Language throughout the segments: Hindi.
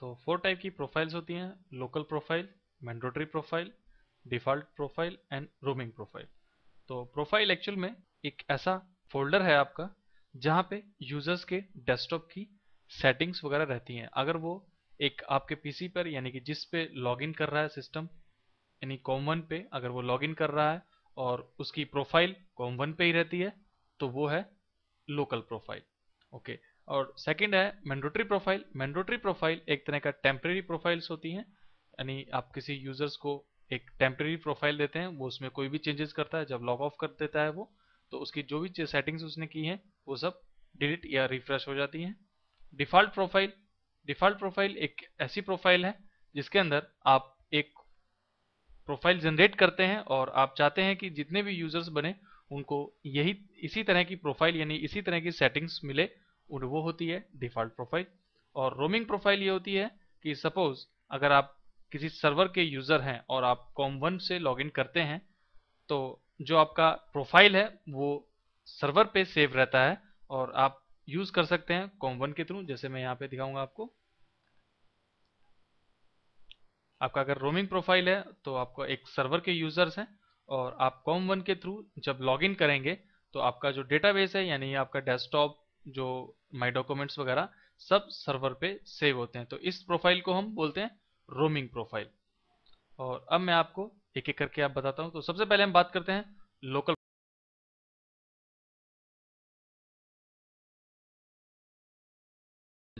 तो फोर टाइप की प्रोफाइल्स होती हैं local profile mandatory profile default profile and roaming profile तो प्रोफाइल एक्चुअल में एक ऐसा फोल्डर है आपका जहाँ पे यूजर्स के डेस्कटॉप की सेटिंग्स वगैरह रहती हैं अगर वो एक आपके पीसी पर यानी कि जिस पे लॉगिन कर रहा है सिस्टम यानी कॉम वन पे अगर वो लॉगिन कर रहा है और उसकी प्रोफाइल कॉम वन पे ही रहती है तो वो है लोकल प्रोफाइल ओके okay. और सेकंड है मैंडोटरी प्रोफाइल मैंडोटरी प्रोफाइल एक तरह का टेम्प्रेरी प्रोफाइल्स होती हैं यानी आप किसी यूजर्स को एक टेम्प्रेरी प्रोफाइल देते हैं वो उसमें कोई भी चेंजेस करता है जब लॉग ऑफ कर देता है वो तो उसकी जो भी सेटिंग्स उसने की हैं वो सब डिलीट या रिफ्रेश हो जाती हैं डिफ़ॉल्ट प्रोफाइल डिफ़ॉल्ट प्रोफाइल एक ऐसी प्रोफाइल है जिसके अंदर आप एक प्रोफाइल जनरेट करते हैं और आप चाहते हैं कि जितने भी यूजर्स बने उनको यही इसी तरह की प्रोफाइल यानी इसी तरह की सेटिंग्स मिले उन वो होती है डिफ़ॉल्ट प्रोफाइल और रोमिंग प्रोफाइल ये होती है कि सपोज अगर आप किसी सर्वर के यूज़र हैं और आप कॉम वन से लॉगिन करते हैं तो जो आपका प्रोफाइल है वो सर्वर पे सेव रहता है और आप यूज़ कर सकते हैं कॉम वन के थ्रू जैसे मैं यहाँ पे दिखाऊंगा आपको आपका अगर रोमिंग प्रोफाइल है तो आपको एक सर्वर के यूज़र्स हैं और आप कॉम वन के थ्रू जब लॉगिन करेंगे तो आपका जो डेटाबेस है यानी आपका डेस्कटॉप जो माई डॉक्यूमेंट्स वगैरह सब सर्वर पे सेव होते हैं तो इस प्रोफाइल को हम बोलते हैं रोमिंग प्रोफाइल और अब मैं आपको एक एक करके आप बताता हूँ तो सबसे पहले हम बात करते हैं लोकल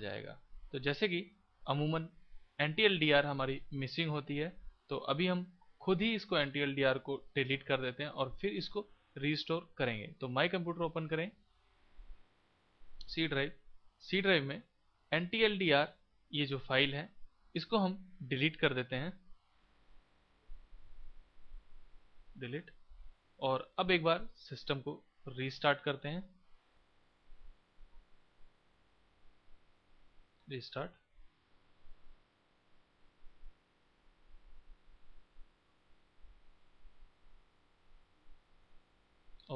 जाएगा तो जैसे कि अमूमन एन हमारी मिसिंग होती है तो अभी हम खुद ही इसको एन टी को डिलीट कर देते हैं और फिर इसको रिस्टोर करेंगे तो माई कंप्यूटर ओपन करें सी ड्राइव सी ड्राइव में एन टी ये जो फाइल है इसको हम डिलीट कर देते हैं डिलीट और अब एक बार सिस्टम को रीस्टार्ट करते हैं रीस्टार्ट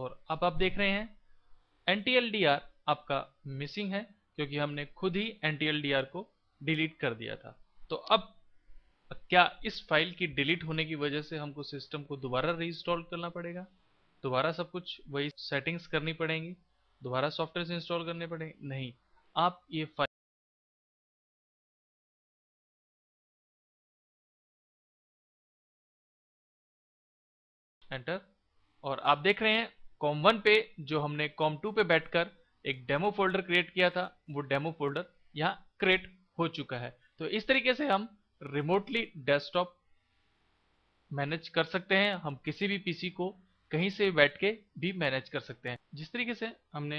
और अब आप देख रहे हैं एन आपका मिसिंग है क्योंकि हमने खुद ही एन को डिलीट कर दिया था तो अब क्या इस फाइल की डिलीट होने की वजह से हमको सिस्टम को दोबारा रीइंस्टॉल करना पड़ेगा दोबारा सब कुछ वही सेटिंग्स करनी पड़ेंगी दोबारा सॉफ्टवेयर इंस्टॉल करने पड़ेंगे नहीं आप ये फाइल एंटर और आप देख रहे हैं कॉम वन पे जो हमने कॉम टू पे बैठकर एक डेमो फोल्डर क्रिएट किया था वो डेमो फोल्डर यहाँ क्रिएट हो चुका है तो इस तरीके से हम रिमोटली डेस्कटॉप मैनेज कर सकते हैं हम किसी भी पीसी को कहीं से बैठ के भी मैनेज कर सकते हैं जिस तरीके से हमने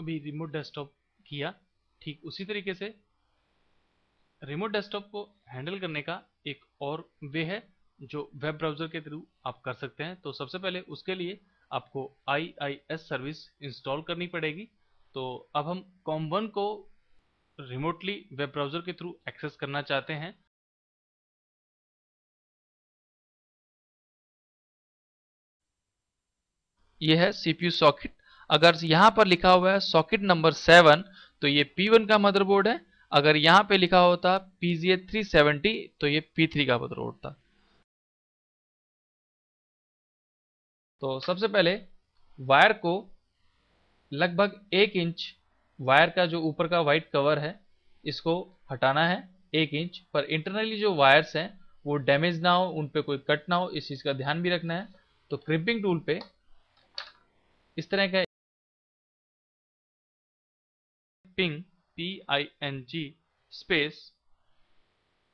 अभी रिमोट डेस्कटॉप किया ठीक उसी तरीके से रिमोट डेस्कटॉप को हैंडल करने का एक और वे है जो वेब ब्राउजर के थ्रू आप कर सकते हैं तो सबसे पहले उसके लिए आपको आई सर्विस इंस्टॉल करनी पड़ेगी तो अब हम कॉम वन को रिमोटली वेब ब्राउज़र के थ्रू एक्सेस करना चाहते हैं यह है सीपीयू सॉकेट अगर यहां पर लिखा हुआ है सॉकेट नंबर सेवन तो ये P1 का मदरबोर्ड है अगर यहां पे लिखा होता पी जी थ्री सेवेंटी तो ये P3 का मदरबोर्ड था तो सबसे पहले वायर को लगभग एक इंच वायर का जो ऊपर का वाइट कवर है इसको हटाना है एक इंच पर इंटरनली जो वायर्स हैं वो डैमेज ना हो उन पर कोई कट ना हो इस चीज़ का ध्यान भी रखना है तो क्रिपिंग टूल पे इस तरह का ping P I N G space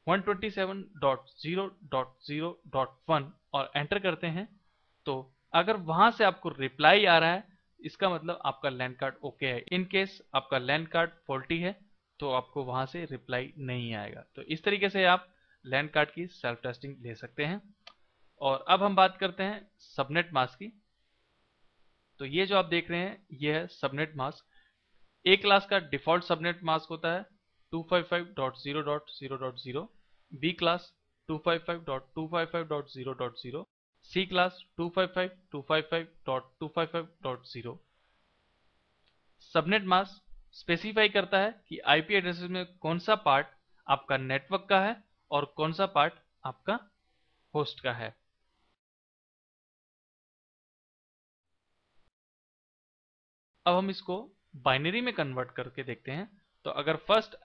127.0.0.1 और एंटर करते हैं तो अगर वहां से आपको रिप्लाई आ रहा है इसका मतलब आपका लैंड कार्ड ओके है इनकेस आपका लैंड कार्ड फोल्टी है तो आपको वहां से रिप्लाई नहीं आएगा तो इस तरीके से आप लैंड कार्ड की सेल्फ टेस्टिंग ले सकते हैं और अब हम बात करते हैं सबनेट मास्क की तो ये जो आप देख रहे हैं ये है सबनेट मास्क ए क्लास का डिफॉल्ट सबनेट मास्क होता है 255.0.0.0 B class 255.255.0.0 C class 255.255.255.0 subnet mask specify करता है कि आईपी एड्रेसेस में कौन सा पार्ट आपका नेटवर्क का है और कौन सा पार्ट आपका होस्ट का है अब हम इसको बाइनरी में कन्वर्ट करके देखते हैं तो अगर फर्स्ट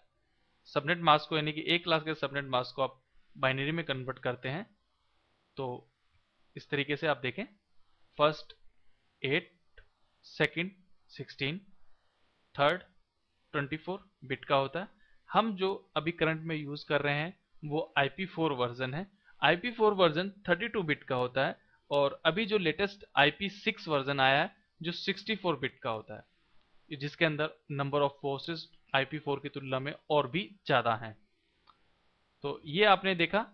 सबनेट मास्क को यानी कि एक क्लास के सबनेट मास्क को आप बाइनरी में कन्वर्ट करते हैं तो इस तरीके से आप देखें first eight second sixteen third twenty four bit का होता है हम जो अभी करंट में यूज कर रहे हैं वो आई पी फोर वर्जन है four version thirty two bit का होता है और अभी जो लेटेस्ट सिक्स वर्जन आया है जो सिक्सटी फोर बिट का होता है जिसके अंदर नंबर ऑफ फोर्सेस फोर की तुलना में और भी ज्यादा हैं तो ये आपने देखा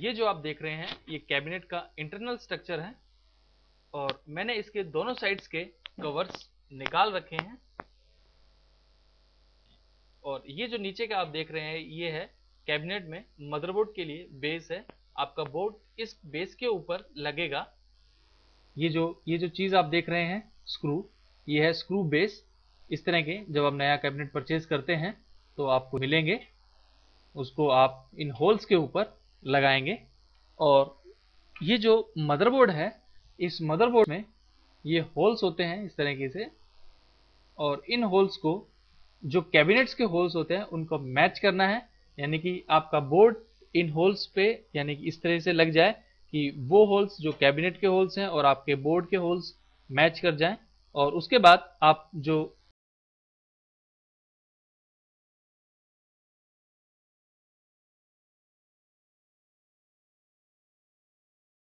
ये जो आप देख रहे हैं ये कैबिनेट का इंटरनल स्ट्रक्चर है और मैंने इसके दोनों साइड्स के कवर्स निकाल रखे हैं और ये जो नीचे का आप देख रहे हैं ये है कैबिनेट में मदरबोर्ड के लिए बेस है आपका बोर्ड इस बेस के ऊपर लगेगा ये जो ये जो चीज़ आप देख रहे हैं स्क्रू ये है स्क्रू बेस इस तरह के जब आप नया कैबिनेट परचेज करते हैं तो आपको मिलेंगे उसको आप इन होल्स के ऊपर लगाएंगे और ये जो मदरबोर्ड है इस मदरबोर्ड में ये होल्स होते हैं इस तरीके से और इन होल्स को जो कैबिनेट्स के होल्स होते हैं उनको मैच करना है यानी कि आपका बोर्ड इन होल्स पे यानी कि इस तरह से लग जाए कि वो होल्स जो कैबिनेट के होल्स हैं और आपके बोर्ड के होल्स मैच कर जाएं और उसके बाद आप जो